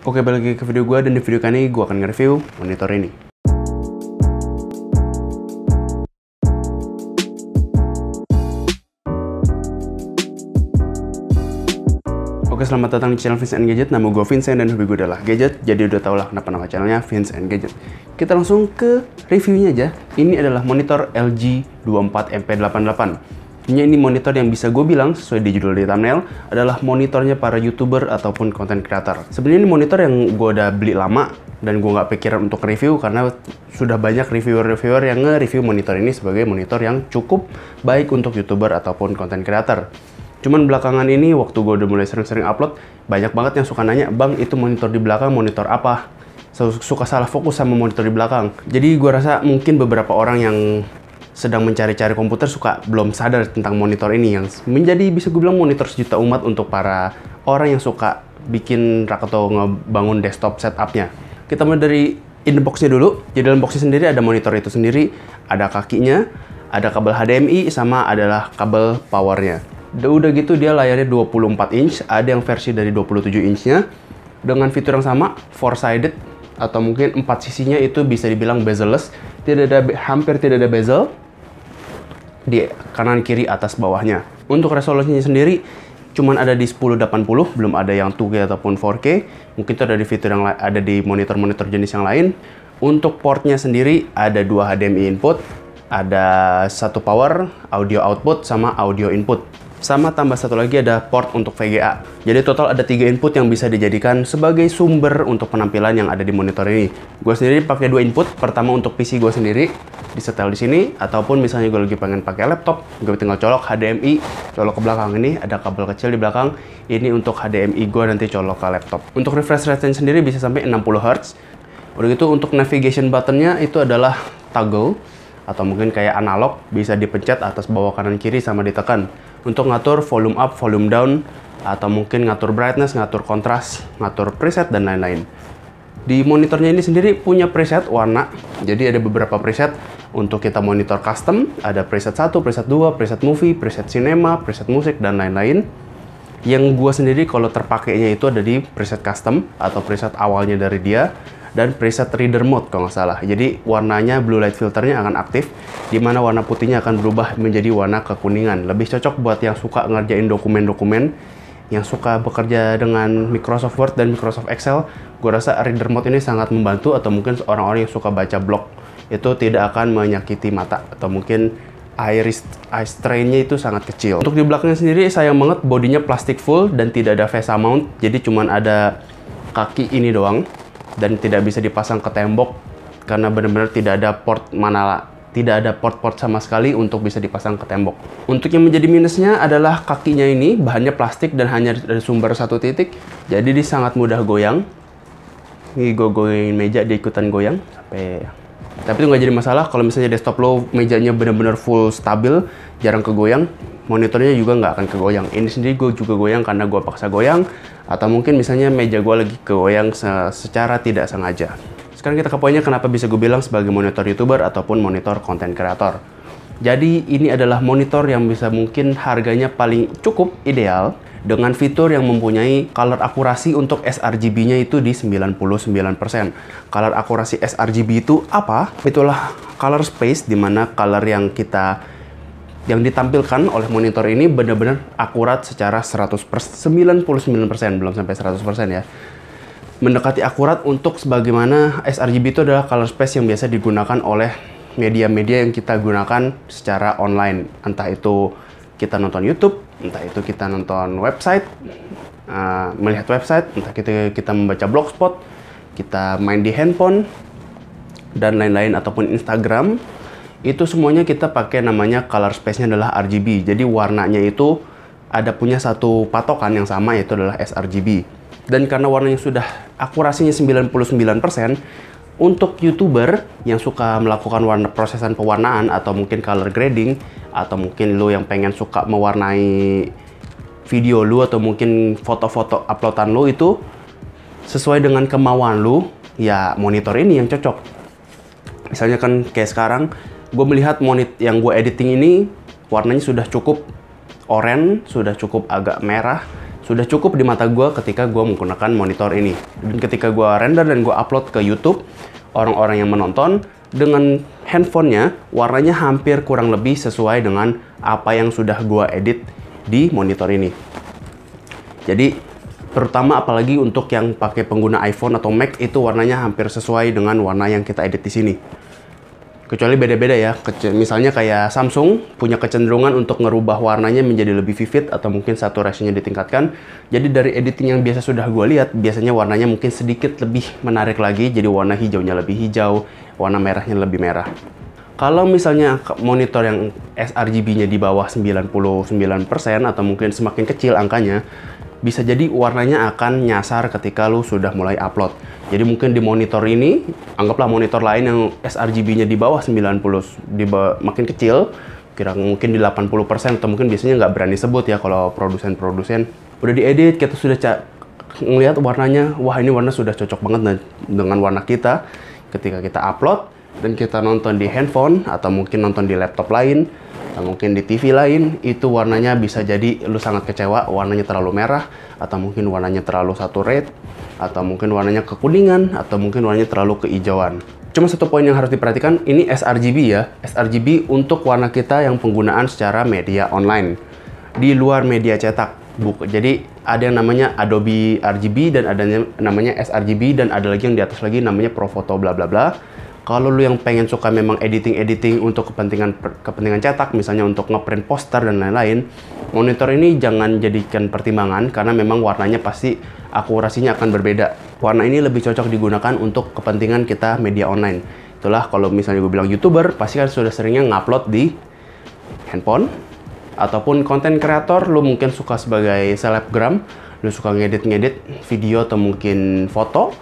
Oke balik lagi ke video gue dan di video kali ini gue akan nge-review monitor ini. Oke selamat datang di channel Vince and Gadget, nama gue Vincent dan hobi gue adalah gadget, jadi udah tau lah kenapa nama channelnya Vince and Gadget. Kita langsung ke reviewnya aja, ini adalah monitor LG 24MP88 Artinya ini monitor yang bisa gue bilang sesuai di judul di thumbnail adalah monitornya para youtuber ataupun content creator. Sebenarnya ini monitor yang gue udah beli lama dan gue nggak pikiran untuk review karena sudah banyak reviewer-reviewer yang nge-review monitor ini sebagai monitor yang cukup baik untuk youtuber ataupun content creator. Cuman belakangan ini waktu gue udah mulai sering-sering upload, banyak banget yang suka nanya, bang itu monitor di belakang monitor apa? suka salah fokus sama monitor di belakang. Jadi gue rasa mungkin beberapa orang yang sedang mencari-cari komputer suka belum sadar tentang monitor ini yang menjadi bisa gue bilang monitor sejuta umat untuk para orang yang suka bikin rak atau ngebangun desktop setupnya. Kita mulai dari in the box dulu. Jadi dalam box sendiri ada monitor itu sendiri, ada kakinya, ada kabel HDMI, sama adalah kabel powernya. Udah gitu dia layarnya 24 inch, ada yang versi dari 27 inchnya Dengan fitur yang sama, four-sided, atau mungkin empat sisinya itu bisa dibilang bezel-less. Tidak ada, hampir tidak ada bezel, di kanan kiri atas bawahnya. Untuk resolusinya sendiri cuman ada di 1080, belum ada yang 2K ataupun 4K. Mungkin itu ada di fitur yang ada di monitor-monitor jenis yang lain. Untuk portnya sendiri ada dua HDMI input, ada satu power, audio output sama audio input. Sama tambah satu lagi ada port untuk VGA. Jadi total ada tiga input yang bisa dijadikan sebagai sumber untuk penampilan yang ada di monitor ini. Gue sendiri pakai dua input, pertama untuk PC gue sendiri, disetel di sini, ataupun misalnya gue lagi pengen pakai laptop, gue tinggal colok HDMI, colok ke belakang ini, ada kabel kecil di belakang, ini untuk HDMI gue nanti colok ke laptop. Untuk refresh rate sendiri bisa sampai 60 Hz. Udah gitu untuk navigation buttonnya itu adalah toggle, atau mungkin kayak analog, bisa dipencet atas bawah kanan kiri sama ditekan untuk ngatur volume up, volume down, atau mungkin ngatur brightness, ngatur kontras, ngatur preset, dan lain-lain. Di monitornya ini sendiri punya preset warna, jadi ada beberapa preset untuk kita monitor custom, ada preset 1, preset 2, preset movie, preset cinema, preset musik, dan lain-lain. Yang gua sendiri kalau terpakainya itu ada di preset custom atau preset awalnya dari dia, dan preset reader mode kalau nggak salah. Jadi warnanya blue light filternya akan aktif, di mana warna putihnya akan berubah menjadi warna kekuningan. Lebih cocok buat yang suka ngerjain dokumen-dokumen, yang suka bekerja dengan Microsoft Word dan Microsoft Excel. Gue rasa reader mode ini sangat membantu atau mungkin orang-orang yang suka baca blog itu tidak akan menyakiti mata atau mungkin iris eye strain-nya itu sangat kecil. Untuk di belakangnya sendiri sayang banget bodinya plastik full dan tidak ada face mount. Jadi cuma ada kaki ini doang dan tidak bisa dipasang ke tembok karena benar-benar tidak ada port mana tidak ada port-port sama sekali untuk bisa dipasang ke tembok. Untuk yang menjadi minusnya adalah kakinya ini bahannya plastik dan hanya dari sumber satu titik, jadi dia sangat mudah goyang. Ini gue goyangin meja, dia ikutan goyang sampai tapi itu nggak jadi masalah kalau misalnya desktop lo mejanya benar-benar full stabil jarang kegoyang monitornya juga nggak akan kegoyang ini sendiri gue juga goyang karena gue paksa goyang atau mungkin misalnya meja gue lagi kegoyang secara tidak sengaja sekarang kita ke poinnya kenapa bisa gue bilang sebagai monitor youtuber ataupun monitor konten kreator jadi ini adalah monitor yang bisa mungkin harganya paling cukup ideal dengan fitur yang mempunyai color akurasi untuk sRGB-nya itu di 99%. Color akurasi sRGB itu apa? Itulah color space di mana color yang kita yang ditampilkan oleh monitor ini benar-benar akurat secara 100 99% belum sampai 100% ya. Mendekati akurat untuk sebagaimana sRGB itu adalah color space yang biasa digunakan oleh media-media yang kita gunakan secara online. Entah itu kita nonton YouTube, entah itu kita nonton website, uh, melihat website, entah kita, kita membaca blogspot, kita main di handphone, dan lain-lain, ataupun Instagram. Itu semuanya kita pakai namanya color space-nya adalah RGB. Jadi warnanya itu ada punya satu patokan yang sama yaitu adalah sRGB. Dan karena warnanya sudah akurasinya 99%, untuk YouTuber yang suka melakukan warna prosesan pewarnaan atau mungkin color grading atau mungkin lo yang pengen suka mewarnai video lo atau mungkin foto-foto uploadan lo itu sesuai dengan kemauan lo, ya monitor ini yang cocok misalnya kan kayak sekarang gue melihat monit yang gue editing ini warnanya sudah cukup oranye sudah cukup agak merah sudah cukup di mata gue ketika gue menggunakan monitor ini. Dan ketika gue render dan gue upload ke YouTube, orang-orang yang menonton dengan handphonenya warnanya hampir kurang lebih sesuai dengan apa yang sudah gue edit di monitor ini. Jadi terutama apalagi untuk yang pakai pengguna iPhone atau Mac itu warnanya hampir sesuai dengan warna yang kita edit di sini kecuali beda-beda ya Kece misalnya kayak Samsung punya kecenderungan untuk ngerubah warnanya menjadi lebih vivid atau mungkin saturasinya ditingkatkan jadi dari editing yang biasa sudah gue lihat biasanya warnanya mungkin sedikit lebih menarik lagi jadi warna hijaunya lebih hijau warna merahnya lebih merah kalau misalnya monitor yang sRGB-nya di bawah 99% atau mungkin semakin kecil angkanya, bisa jadi warnanya akan nyasar ketika lu sudah mulai upload. Jadi mungkin di monitor ini, anggaplah monitor lain yang sRGB-nya di bawah 90, di bawah, makin kecil, kira mungkin di 80% atau mungkin biasanya nggak berani sebut ya kalau produsen-produsen. Udah diedit, kita sudah ngelihat warnanya, wah ini warna sudah cocok banget dengan warna kita. Ketika kita upload, dan kita nonton di handphone atau mungkin nonton di laptop lain atau mungkin di TV lain itu warnanya bisa jadi lu sangat kecewa warnanya terlalu merah atau mungkin warnanya terlalu satu red atau mungkin warnanya kekuningan atau mungkin warnanya terlalu keijauan Cuma satu poin yang harus diperhatikan, ini sRGB ya. sRGB untuk warna kita yang penggunaan secara media online. Di luar media cetak. buku Jadi ada yang namanya Adobe RGB dan ada yang namanya sRGB dan ada lagi yang di atas lagi namanya Profoto bla bla bla. Kalau lu yang pengen suka memang editing-editing untuk kepentingan kepentingan cetak, misalnya untuk ngeprint poster dan lain-lain, monitor ini jangan jadikan pertimbangan karena memang warnanya pasti akurasinya akan berbeda. Warna ini lebih cocok digunakan untuk kepentingan kita media online. Itulah kalau misalnya gue bilang YouTuber, pasti kan sudah seringnya ngupload di handphone ataupun konten kreator lu mungkin suka sebagai selebgram, lu suka ngedit-ngedit video atau mungkin foto,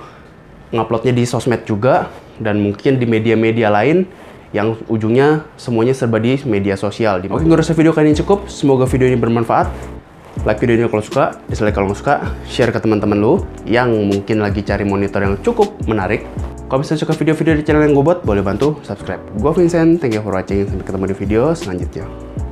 nguploadnya di sosmed juga dan mungkin di media-media lain yang ujungnya semuanya serba di media sosial. Oke, gue rasa video kali ini cukup. Semoga video ini bermanfaat. Like video ini kalau suka, dislike kalau nggak suka, share ke teman-teman lu yang mungkin lagi cari monitor yang cukup menarik. Kalau bisa suka video-video di channel yang gue buat, boleh bantu subscribe. Gue Vincent, thank you for watching. Sampai ketemu di video selanjutnya.